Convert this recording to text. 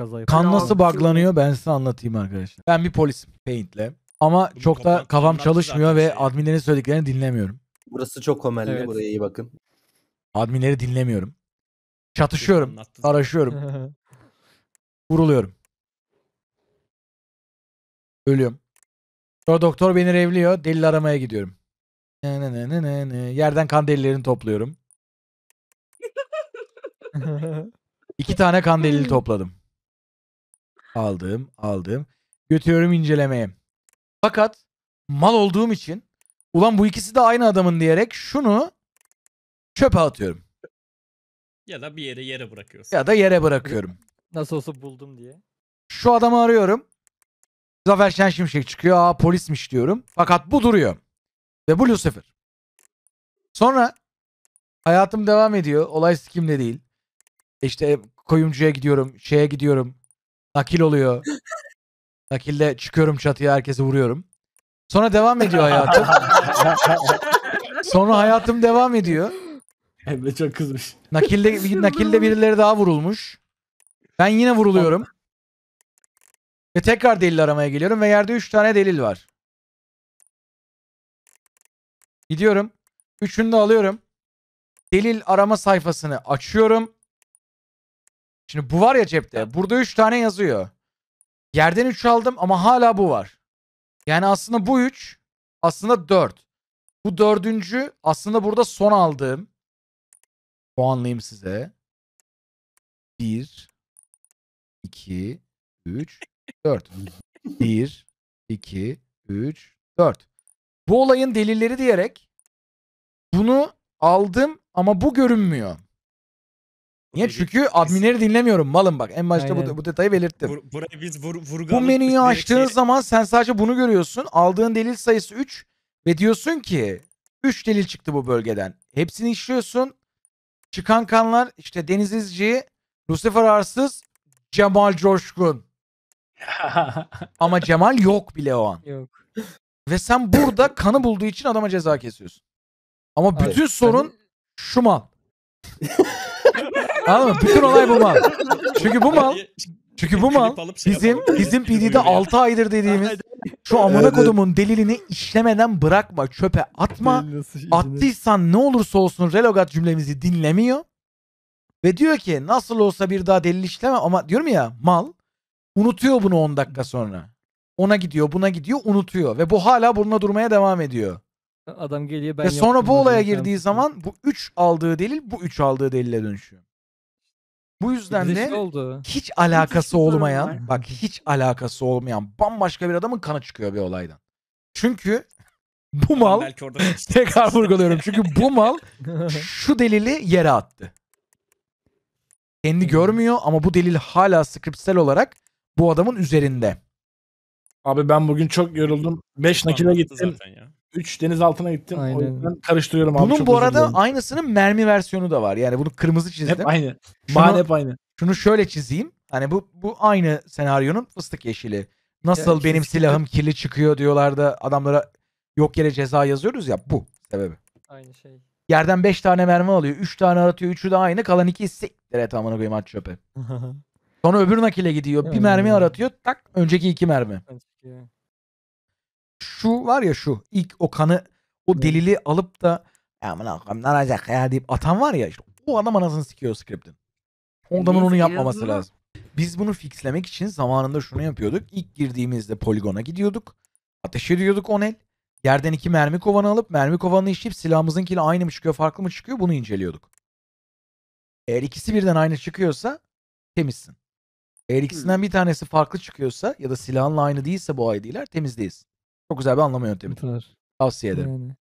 kaza yapıyor. Kan nasıl bağlanıyor ben size anlatayım arkadaşlar. Ben bir polisim Paint'le. Ama Bunu çok da kapat- kafam çalışmıyor ve şey. adminlerin söylediklerini dinlemiyorum. Burası çok homelli. Evet. Buraya iyi bakın. Adminleri dinlemiyorum. Çatışıyorum, araşıyorum, vuruluyorum. Ölüyorum. Sonra doktor beni revliyor, delil aramaya gidiyorum. Ne ne ne ne ne ne. Yerden kan delillerini topluyorum. İki tane kan delili topladım. Aldım, aldım. Götürüyorum incelemeye. Fakat mal olduğum için ulan bu ikisi de aynı adamın diyerek şunu çöpe atıyorum. Ya da bir yere yere bırakıyorsun. Ya da yere bırakıyorum. Nasıl olsa buldum diye. Şu adamı arıyorum. Zafer Şen Şimşek çıkıyor. Aa polismiş diyorum. Fakat bu duruyor. Ve bu Lucifer. Sonra hayatım devam ediyor. Olay sikimde değil. E işte koyumcuya gidiyorum. Şeye gidiyorum. Nakil oluyor. Nakilde çıkıyorum çatıya herkesi vuruyorum. Sonra devam ediyor hayatım. Sonra hayatım devam ediyor. Emre çok kızmış. Nakilde, nakilde birileri daha vurulmuş. Ben yine vuruluyorum. Ve tekrar delil aramaya geliyorum ve yerde 3 tane delil var. Gidiyorum. Üçünü de alıyorum. Delil arama sayfasını açıyorum. Şimdi bu var ya cepte. Burada 3 tane yazıyor. Yerden 3 aldım ama hala bu var. Yani aslında bu 3 aslında 4. Bu dördüncü aslında burada son aldığım. Puanlayayım size. 1 2 3 4 1 2 3 4 Bu olayın delilleri diyerek bunu aldım ama bu görünmüyor. Niye? Çünkü adminleri dinlemiyorum malım bak. En başta bu, bu detayı belirttim. Bur- burayı biz vur, Bu menüyü Biz açtığın direkt- zaman sen sadece bunu görüyorsun. Aldığın delil sayısı 3 ve diyorsun ki 3 delil çıktı bu bölgeden. Hepsini işliyorsun. Çıkan kanlar işte Deniz İzci, Lucifer Arsız, Cemal Coşkun. Ama Cemal yok bile o an. Yok. Ve sen burada kanı bulduğu için adama ceza kesiyorsun. Ama Abi, bütün sorun şu mal. Anladın mı? Bütün olay bu mal. Çünkü bu mal çünkü bu mal şey bizim bizim PD'de 6 aydır dediğimiz şu amına kodumun delilini işlemeden bırakma, çöpe atma. Attıysan ne olursa olsun relogat cümlemizi dinlemiyor. Ve diyor ki nasıl olsa bir daha delil işleme ama diyorum ya mal unutuyor bunu 10 dakika sonra. Ona gidiyor, buna gidiyor, unutuyor ve bu hala burnuna durmaya devam ediyor. Adam geliyor ben Ve sonra bu olaya girdiği zaman bu 3 aldığı delil bu 3 aldığı delile dönüşüyor. Bu yüzden de şey oldu. hiç alakası sorun var. olmayan bak hiç alakası olmayan bambaşka bir adamın kanı çıkıyor bir olaydan. Çünkü bu mal tekrar vurguluyorum çünkü bu mal şu delili yere attı. Kendi Hmm. görmüyor ama bu delil hala skriptsel olarak bu adamın üzerinde. Abi ben bugün çok yoruldum. 5 nakile gittim. Zaten ya. 3 denizaltına gittim. Aynen. O yüzden karıştırıyorum abi. Bunun bu arada aynısının mermi versiyonu da var. Yani bunu kırmızı çizdim. Hep aynı. Şunu, Bahane hep aynı. Şunu şöyle çizeyim. Hani bu bu aynı senaryonun fıstık yeşili. Nasıl yani benim silahım de... kirli çıkıyor diyorlar da adamlara yok yere ceza yazıyoruz ya bu sebebi. Aynı şey. Yerden 5 tane mermi alıyor. 3 tane aratıyor 3'ü de aynı. Kalan 2 siktir et amına koyayım aç çöpe. Sonra öbür nakile gidiyor. Bir mermi aratıyor. Tak önceki iki mermi. Önceki şu var ya şu ilk o kanı o delili alıp da ya aman akım ne olacak ya deyip atan var ya işte o adam anasını sikiyor script'in. ondan onu yapmaması lazım. Biz bunu fixlemek için zamanında şunu yapıyorduk. İlk girdiğimizde poligona gidiyorduk. Ateş ediyorduk on el. Yerden iki mermi kovanı alıp mermi kovanını işleyip silahımızınkiyle aynı mı çıkıyor farklı mı çıkıyor bunu inceliyorduk. Eğer ikisi birden aynı çıkıyorsa temizsin. Eğer ikisinden bir tanesi farklı çıkıyorsa ya da silahınla aynı değilse bu ID'ler temiz değilsin. Çok güzel bir anlama yöntemi. Tavsiye ederim. Yani.